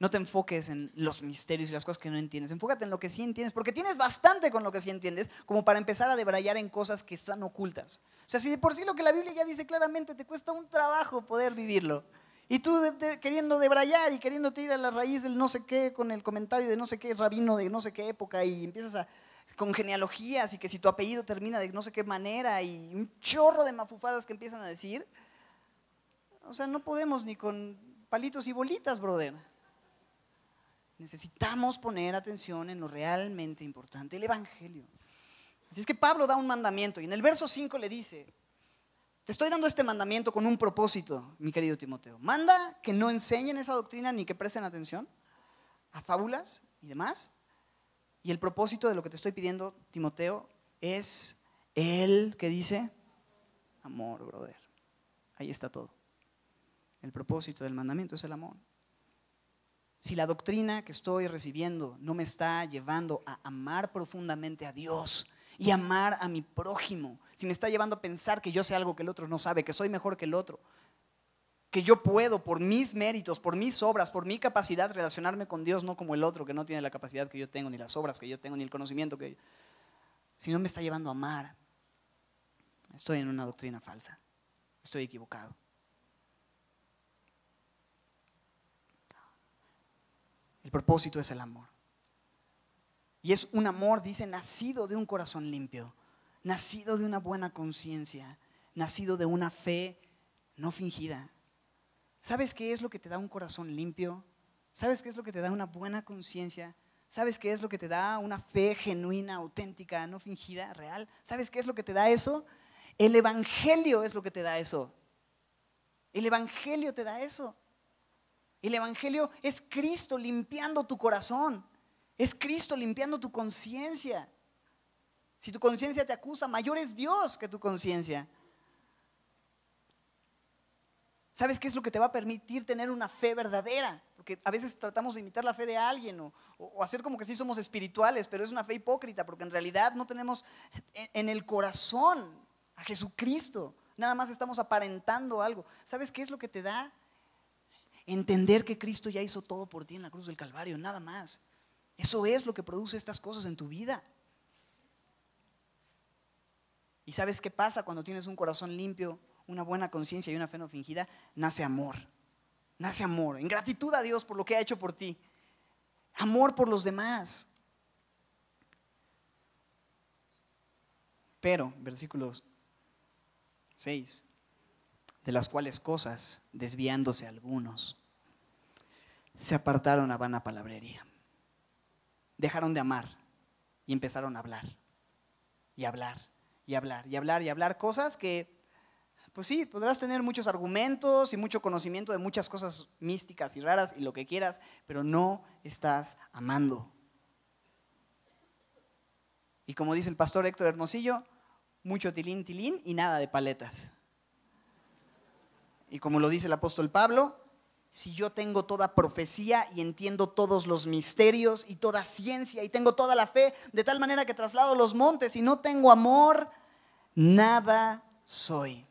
[SPEAKER 1] No te enfoques en los misterios y las cosas que no entiendes. Enfócate en lo que sí entiendes, porque tienes bastante con lo que sí entiendes, como para empezar a debrayar en cosas que están ocultas. O sea, si de por sí lo que la Biblia ya dice claramente te cuesta un trabajo poder vivirlo, y tú queriendo debrayar y queriendo ir a la raíz del no sé qué con el comentario de no sé qué rabino de no sé qué época y empiezas con genealogías y que si tu apellido termina de no sé qué manera y un chorro de mafufadas que empiezan a decir. O sea, no podemos ni con palitos y bolitas, brother. Necesitamos poner atención en lo realmente importante, el Evangelio. Así es que Pablo da un mandamiento y en el verso 5 le dice, te estoy dando este mandamiento con un propósito, mi querido Timoteo. Manda que no enseñen esa doctrina ni que presten atención a fábulas y demás. Y el propósito de lo que te estoy pidiendo, Timoteo, es el que dice amor, brother. Ahí está todo. El propósito del mandamiento es el amor. Si la doctrina que estoy recibiendo no me está llevando a amar profundamente a Dios, y amar a mi prójimo. Si me está llevando a pensar que yo sé algo que el otro no sabe, que soy mejor que el otro, que yo puedo por mis méritos, por mis obras, por mi capacidad relacionarme con Dios, no como el otro que no tiene la capacidad que yo tengo, ni las obras que yo tengo, ni el conocimiento que yo... Si no me está llevando a amar, estoy en una doctrina falsa, estoy equivocado. El propósito es el amor. Y es un amor, dice, nacido de un corazón limpio, nacido de una buena conciencia, nacido de una fe no fingida. ¿Sabes qué es lo que te da un corazón limpio? ¿Sabes qué es lo que te da una buena conciencia? ¿Sabes qué es lo que te da una fe genuina, auténtica, no fingida, real? ¿Sabes qué es lo que te da eso? El Evangelio es lo que te da eso. El Evangelio te da eso. El Evangelio es Cristo limpiando tu corazón. Es Cristo limpiando tu conciencia. Si tu conciencia te acusa, mayor es Dios que tu conciencia. ¿Sabes qué es lo que te va a permitir tener una fe verdadera? Porque a veces tratamos de imitar la fe de alguien o, hacer como que sí somos espirituales, pero es una fe hipócrita porque en realidad no tenemos en el corazón a Jesucristo. Nada más estamos aparentando algo. ¿Sabes qué es lo que te da? Entender que Cristo ya hizo todo por ti en la cruz del Calvario, nada más. Eso es lo que produce estas cosas en tu vida. ¿Y sabes qué pasa cuando tienes un corazón limpio, una buena conciencia y una fe no fingida? Nace amor. Nace amor. En gratitud a Dios por lo que ha hecho por ti. Amor por los demás. Pero, versículos 6, de las cuales cosas, desviándose algunos, se apartaron a vana palabrería dejaron de amar y empezaron a hablar y hablar y hablar y hablar y hablar cosas que, pues sí, podrás tener muchos argumentos y mucho conocimiento de muchas cosas místicas y raras y lo que quieras, pero no estás amando. Y como dice el pastor Héctor Hermosillo, mucho tilín, tilín y nada de paletas. Y como lo dice el apóstol Pablo, si yo tengo toda profecía y entiendo todos los misterios y toda ciencia y tengo toda la fe, de tal manera que traslado los montes y no tengo amor, nada soy.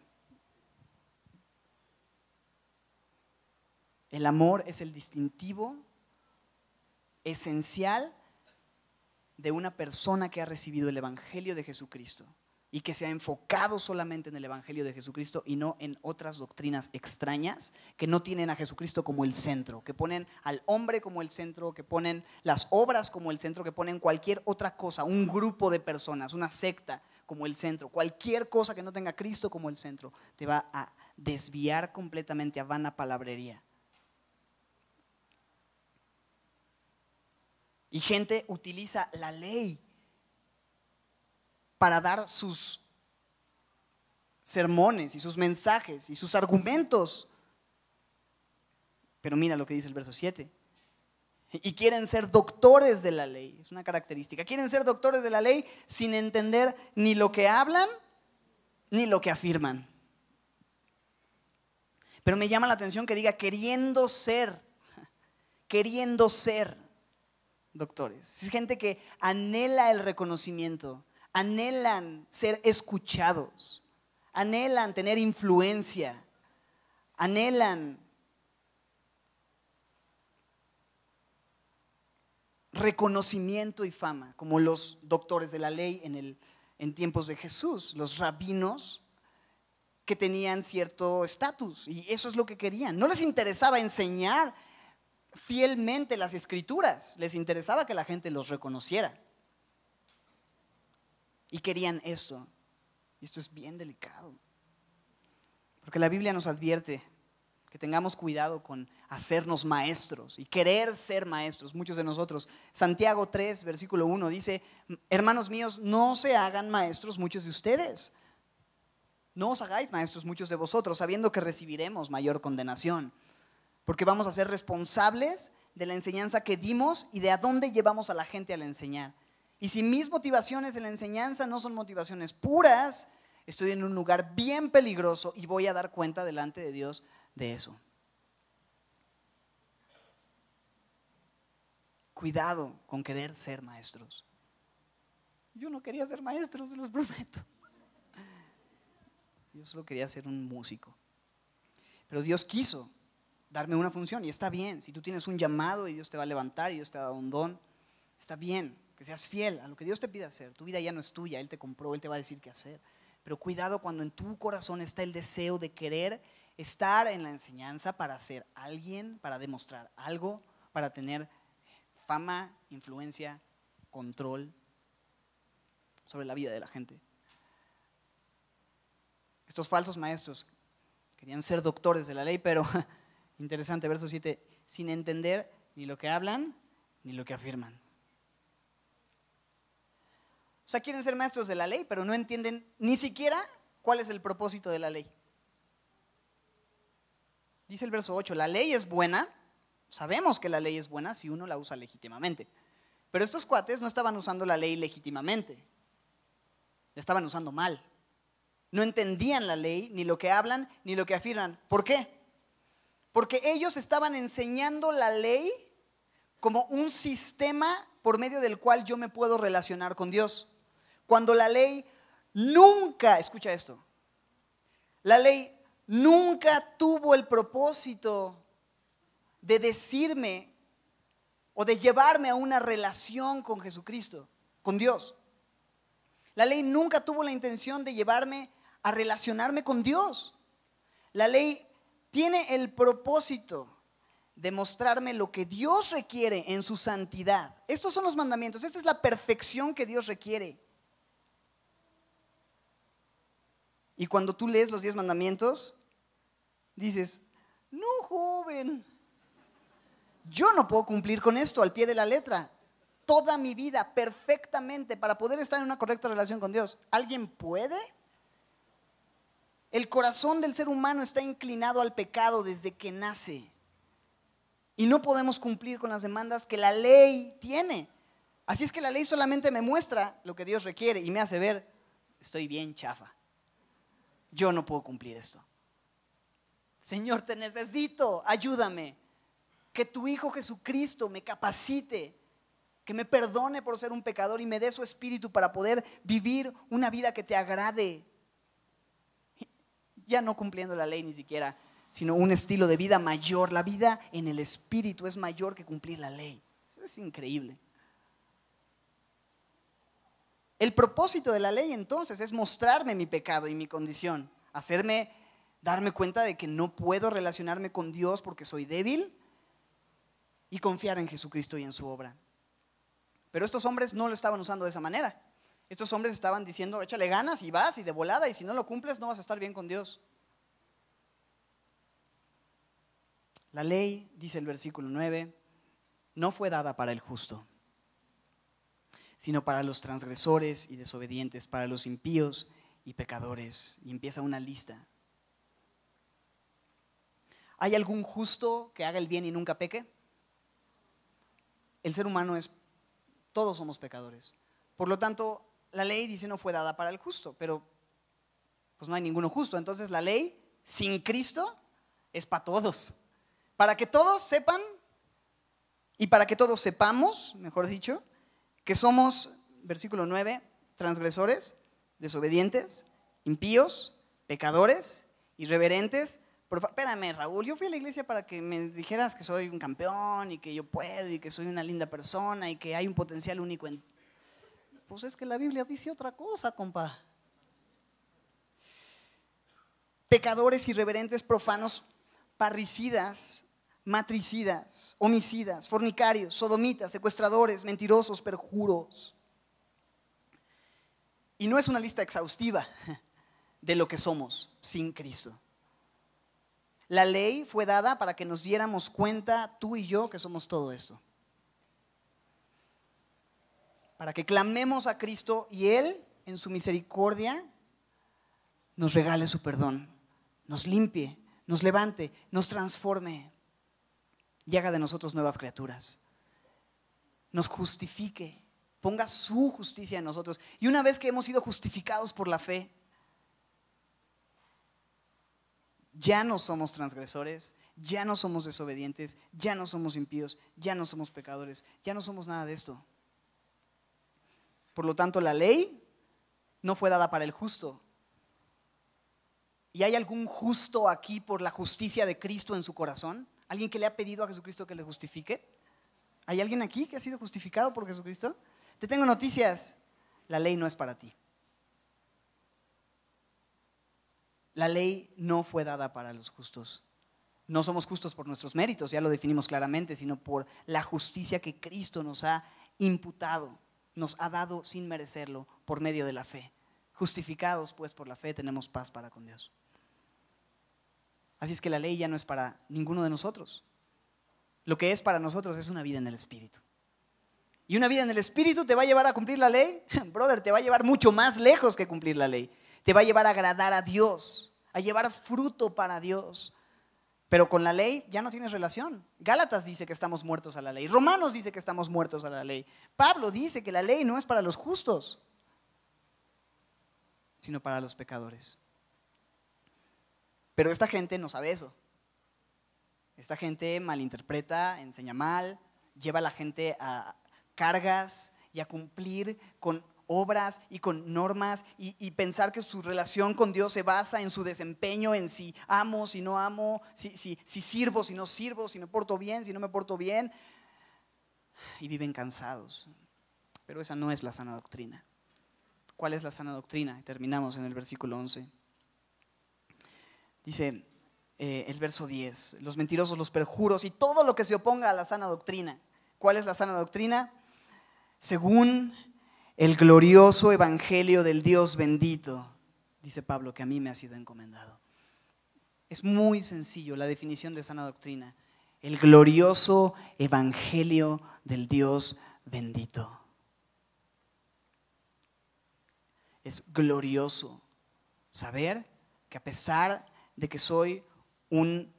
[SPEAKER 1] El amor es el distintivo esencial de una persona que ha recibido el Evangelio de Jesucristo y que se ha enfocado solamente en el Evangelio de Jesucristo y no en otras doctrinas extrañas que no tienen a Jesucristo como el centro, que ponen al hombre como el centro, que ponen las obras como el centro, que ponen cualquier otra cosa, un grupo de personas, una secta como el centro, cualquier cosa que no tenga a Cristo como el centro, te va a desviar completamente a vana palabrería. Y gente utiliza la ley para dar sus sermones y sus mensajes y sus argumentos. Pero mira lo que dice el verso 7. Y quieren ser doctores de la ley, es una característica. Quieren ser doctores de la ley sin entender ni lo que hablan ni lo que afirman. Pero me llama la atención que diga queriendo ser, queriendo ser doctores. Es gente que anhela el reconocimiento, anhelan ser escuchados, anhelan tener influencia, anhelan reconocimiento y fama, como los doctores de la ley en, tiempos de Jesús, los rabinos que tenían cierto estatus, y eso es lo que querían. No les interesaba enseñar fielmente las escrituras, les interesaba que la gente los reconociera. Y querían esto. Y esto es bien delicado. Porque la Biblia nos advierte que tengamos cuidado con hacernos maestros y querer ser maestros, muchos de nosotros. Santiago 3, versículo 1 dice, hermanos míos, no se hagan maestros muchos de ustedes. No os hagáis maestros muchos de vosotros, sabiendo que recibiremos mayor condenación, porque vamos a ser responsables de la enseñanza que dimos y de a dónde llevamos a la gente a la enseñar. Y si mis motivaciones en la enseñanza no son motivaciones puras, estoy en un lugar bien peligroso y voy a dar cuenta delante de Dios de eso. Cuidado con querer ser maestros. Yo no quería ser maestro, se los prometo. Yo solo quería ser un músico. Pero Dios quiso darme una función y está bien. Si tú tienes un llamado y Dios te va a levantar y Dios te ha dado un don, está bien que seas fiel a lo que Dios te pide hacer. Tu vida ya no es tuya, Él te compró, Él te va a decir qué hacer. Pero cuidado cuando en tu corazón está el deseo de querer estar en la enseñanza para ser alguien, para demostrar algo, para tener fama, influencia, control sobre la vida de la gente. Estos falsos maestros querían ser doctores de la ley, pero interesante, verso 7, sin entender ni lo que hablan ni lo que afirman. O sea, quieren ser maestros de la ley, pero no entienden ni siquiera cuál es el propósito de la ley. Dice el verso 8, la ley es buena, sabemos que la ley es buena si uno la usa legítimamente, pero estos cuates no estaban usando la ley legítimamente, la estaban usando mal. No entendían la ley, ni lo que hablan, ni lo que afirman. ¿Por qué? Porque ellos estaban enseñando la ley como un sistema por medio del cual yo me puedo relacionar con Dios. Cuando la ley nunca, escucha esto, la ley nunca tuvo el propósito de decirme o de llevarme a una relación con Jesucristo, con Dios. La ley nunca tuvo la intención de llevarme a relacionarme con Dios. La ley tiene el propósito de mostrarme lo que Dios requiere en su santidad. Estos son los mandamientos, esta es la perfección que Dios requiere. Y cuando tú lees los diez mandamientos, dices, no, joven, yo no puedo cumplir con esto al pie de la letra toda mi vida perfectamente para poder estar en una correcta relación con Dios. ¿Alguien puede? El corazón del ser humano está inclinado al pecado desde que nace. Y no podemos cumplir con las demandas que la ley tiene. Así es que la ley solamente me muestra lo que Dios requiere y me hace ver, estoy bien chafa yo no puedo cumplir esto. Señor, te necesito, ayúdame. Que tu Hijo Jesucristo me capacite, que me perdone por ser un pecador y me dé su espíritu para poder vivir una vida que te agrade. Ya no cumpliendo la ley ni siquiera, sino un estilo de vida mayor. La vida en el espíritu es mayor que cumplir la ley. Eso es increíble. El propósito de la ley entonces es mostrarme mi pecado y mi condición, hacerme darme cuenta de que no puedo relacionarme con Dios porque soy débil y confiar en Jesucristo y en su obra. Pero estos hombres no lo estaban usando de esa manera. Estos hombres estaban diciendo, échale ganas y vas y de volada y si no lo cumples no vas a estar bien con Dios. La ley, dice el versículo 9, no fue dada para el justo sino para los transgresores y desobedientes, para los impíos y pecadores. Y empieza una lista. ¿Hay algún justo que haga el bien y nunca peque? El ser humano es, todos somos pecadores. Por lo tanto, la ley dice no fue dada para el justo, pero pues no hay ninguno justo. Entonces la ley sin Cristo es para todos. Para que todos sepan y para que todos sepamos, mejor dicho, que somos, versículo 9, transgresores, desobedientes, impíos, pecadores, irreverentes. espérame, Raúl, yo fui a la iglesia para que me dijeras que soy un campeón y que yo puedo y que soy una linda persona y que hay un potencial único en... Pues es que la Biblia dice otra cosa, compa. Pecadores irreverentes, profanos, parricidas, matricidas, homicidas, fornicarios, sodomitas, secuestradores, mentirosos, perjuros. Y no es una lista exhaustiva de lo que somos sin Cristo. La ley fue dada para que nos diéramos cuenta, tú y yo, que somos todo esto. Para que clamemos a Cristo y Él, en su misericordia, nos regale su perdón, nos limpie, nos levante, nos transforme y haga de nosotros nuevas criaturas. Nos justifique, ponga su justicia en nosotros. Y una vez que hemos sido justificados por la fe, ya no somos transgresores, ya no somos desobedientes, ya no somos impíos, ya no somos pecadores, ya no somos nada de esto. Por lo tanto, la ley no fue dada para el justo. ¿Y hay algún justo aquí por la justicia de Cristo en su corazón? ¿Alguien que le ha pedido a Jesucristo que le justifique? ¿Hay alguien aquí que ha sido justificado por Jesucristo? Te tengo noticias. La ley no es para ti. La ley no fue dada para los justos. No somos justos por nuestros méritos, ya lo definimos claramente, sino por la justicia que Cristo nos ha imputado, nos ha dado sin merecerlo por medio de la fe. Justificados pues por la fe tenemos paz para con Dios. Así es que la ley ya no es para ninguno de nosotros. Lo que es para nosotros es una vida en el Espíritu. Y una vida en el Espíritu te va a llevar a cumplir la ley. Brother, te va a llevar mucho más lejos que cumplir la ley. Te va a llevar a agradar a Dios, a llevar fruto para Dios. Pero con la ley ya no tienes relación. Gálatas dice que estamos muertos a la ley. Romanos dice que estamos muertos a la ley. Pablo dice que la ley no es para los justos, sino para los pecadores. Pero esta gente no sabe eso. Esta gente malinterpreta, enseña mal, lleva a la gente a cargas y a cumplir con obras y con normas y, pensar que su relación con Dios se basa en su desempeño, en si amo, si no amo, si, si, si sirvo, si no sirvo, si me porto bien, si no me porto bien. Y viven cansados. Pero esa no es la sana doctrina. ¿Cuál es la sana doctrina? Terminamos en el versículo 11 dice eh, el verso 10, los mentirosos, los perjuros y todo lo que se oponga a la sana doctrina. ¿Cuál es la sana doctrina? Según el glorioso evangelio del Dios bendito, dice Pablo, que a mí me ha sido encomendado. Es muy sencillo la definición de sana doctrina. El glorioso evangelio del Dios bendito. Es glorioso saber que a pesar de que soy un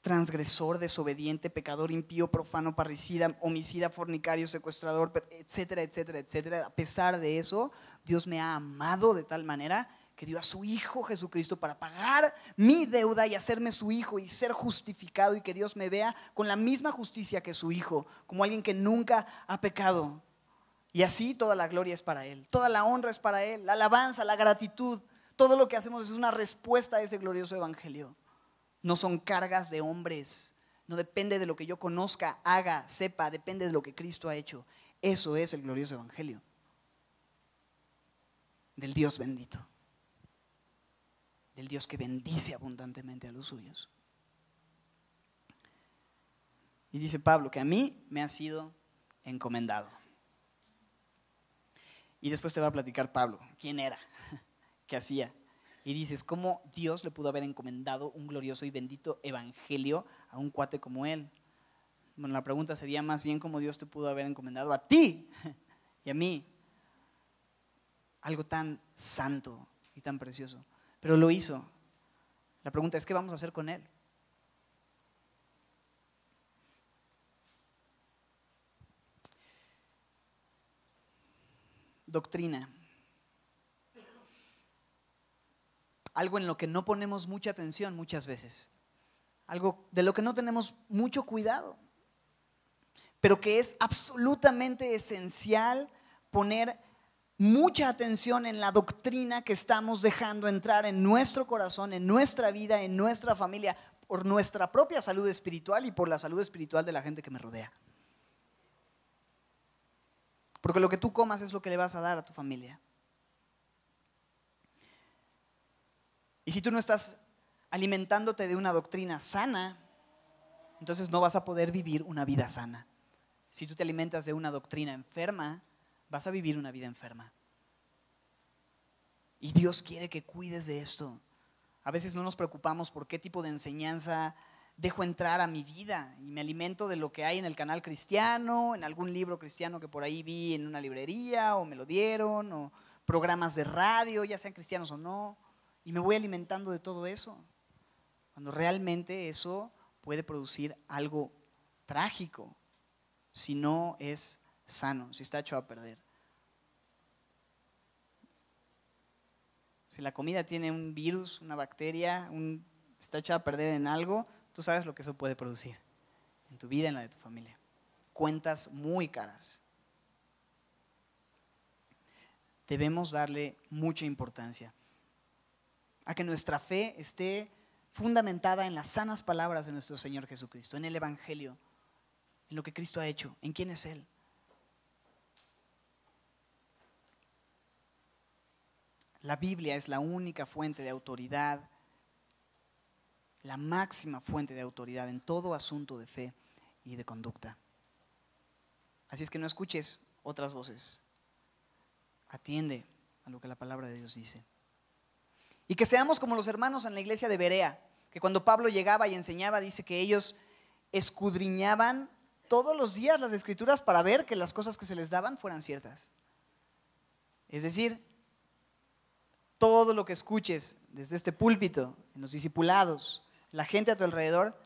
[SPEAKER 1] transgresor, desobediente, pecador, impío, profano, parricida, homicida, fornicario, secuestrador, etcétera, etcétera, etcétera. A pesar de eso, Dios me ha amado de tal manera que dio a su Hijo Jesucristo para pagar mi deuda y hacerme su Hijo y ser justificado y que Dios me vea con la misma justicia que su Hijo, como alguien que nunca ha pecado. Y así toda la gloria es para Él, toda la honra es para Él, la alabanza, la gratitud, todo lo que hacemos es una respuesta a ese glorioso evangelio. No son cargas de hombres. No depende de lo que yo conozca, haga, sepa, depende de lo que Cristo ha hecho. Eso es el glorioso evangelio del Dios bendito, del Dios que bendice abundantemente a los suyos. Y dice Pablo que a mí me ha sido encomendado. Y después te va a platicar Pablo, quién era que hacía. Y dices, ¿cómo Dios le pudo haber encomendado un glorioso y bendito evangelio a un cuate como él? Bueno, la pregunta sería más bien cómo Dios te pudo haber encomendado a ti y a mí algo tan santo y tan precioso. Pero lo hizo. La pregunta es, ¿qué vamos a hacer con él? Doctrina. algo en lo que no ponemos mucha atención muchas veces, algo de lo que no tenemos mucho cuidado, pero que es absolutamente esencial poner mucha atención en la doctrina que estamos dejando entrar en nuestro corazón, en nuestra vida, en nuestra familia, por nuestra propia salud espiritual y por la salud espiritual de la gente que me rodea. Porque lo que tú comas es lo que le vas a dar a tu familia. Y si tú no estás alimentándote de una doctrina sana, entonces no vas a poder vivir una vida sana. Si tú te alimentas de una doctrina enferma, vas a vivir una vida enferma. Y Dios quiere que cuides de esto. A veces no nos preocupamos por qué tipo de enseñanza dejo entrar a mi vida y me alimento de lo que hay en el canal cristiano, en algún libro cristiano que por ahí vi en una librería o me lo dieron, o programas de radio, ya sean cristianos o no y me voy alimentando de todo eso, cuando realmente eso puede producir algo trágico si no es sano, si está hecho a perder. Si la comida tiene un virus, una bacteria, un, está hecho a perder en algo, tú sabes lo que eso puede producir en tu vida, en la de tu familia. Cuentas muy caras. Debemos darle mucha importancia a que nuestra fe esté fundamentada en las sanas palabras de nuestro Señor Jesucristo, en el Evangelio, en lo que Cristo ha hecho, en quién es Él. La Biblia es la única fuente de autoridad, la máxima fuente de autoridad en todo asunto de fe y de conducta. Así es que no escuches otras voces. Atiende a lo que la palabra de Dios dice. Y que seamos como los hermanos en la iglesia de Berea, que cuando Pablo llegaba y enseñaba, dice que ellos escudriñaban todos los días las escrituras para ver que las cosas que se les daban fueran ciertas. Es decir, todo lo que escuches desde este púlpito, en los discipulados, la gente a tu alrededor,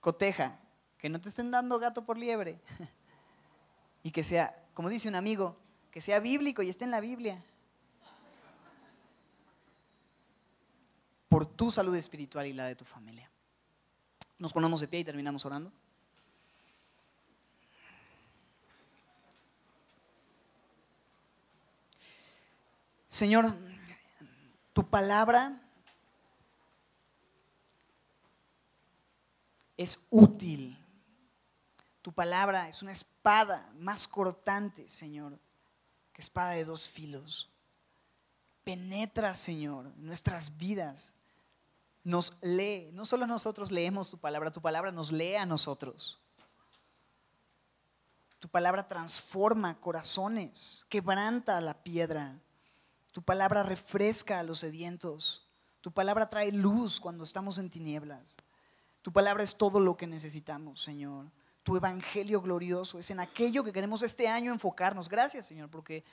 [SPEAKER 1] coteja, que no te estén dando gato por liebre. Y que sea, como dice un amigo, que sea bíblico y esté en la Biblia. por tu salud espiritual y la de tu familia. Nos ponemos de pie y terminamos orando. Señor, tu palabra es útil. Tu palabra es una espada más cortante, Señor, que espada de dos filos. Penetra, Señor, nuestras vidas nos lee. No solo nosotros leemos tu palabra, tu palabra nos lee a nosotros. Tu palabra transforma corazones, quebranta la piedra. Tu palabra refresca a los sedientos. Tu palabra trae luz cuando estamos en tinieblas. Tu palabra es todo lo que necesitamos, Señor. Tu evangelio glorioso es en aquello que queremos este año enfocarnos. Gracias, Señor, porque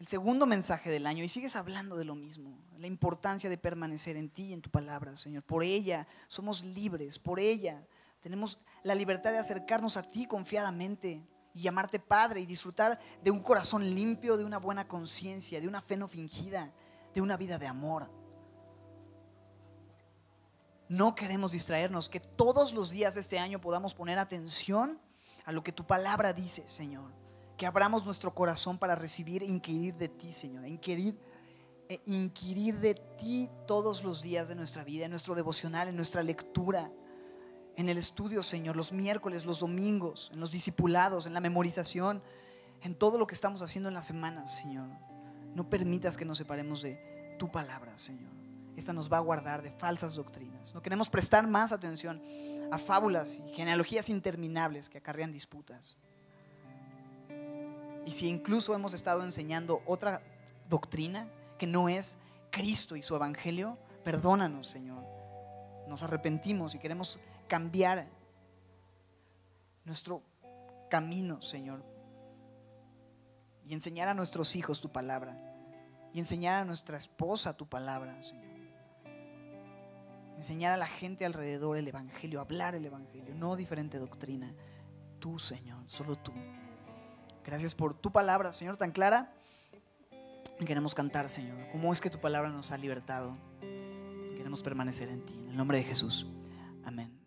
[SPEAKER 1] el segundo mensaje del año y sigues hablando de lo mismo, la importancia de permanecer en ti y en tu palabra, Señor. Por ella somos libres, por ella tenemos la libertad de acercarnos a ti confiadamente y llamarte Padre y disfrutar de un corazón limpio, de una buena conciencia, de una fe no fingida, de una vida de amor. No queremos distraernos, que todos los días de este año podamos poner atención a lo que tu palabra dice, Señor que abramos nuestro corazón para recibir, e inquirir de ti, Señor, inquirir, e inquirir de ti todos los días de nuestra vida, en nuestro devocional, en nuestra lectura, en el estudio, Señor, los miércoles, los domingos, en los discipulados, en la memorización, en todo lo que estamos haciendo en las semanas, Señor. No permitas que nos separemos de tu palabra, Señor. Esta nos va a guardar de falsas doctrinas. No queremos prestar más atención a fábulas y genealogías interminables que acarrean disputas. Y si incluso hemos estado enseñando otra doctrina que no es Cristo y su Evangelio, perdónanos, Señor. Nos arrepentimos y queremos cambiar nuestro camino, Señor. Y enseñar a nuestros hijos tu palabra. Y enseñar a nuestra esposa tu palabra, Señor. Enseñar a la gente alrededor el Evangelio, hablar el Evangelio, no diferente doctrina. Tú, Señor, solo tú. Gracias por tu palabra, Señor, tan clara. queremos cantar, Señor, cómo es que tu palabra nos ha libertado. Queremos permanecer en ti. En el nombre de Jesús. Amén.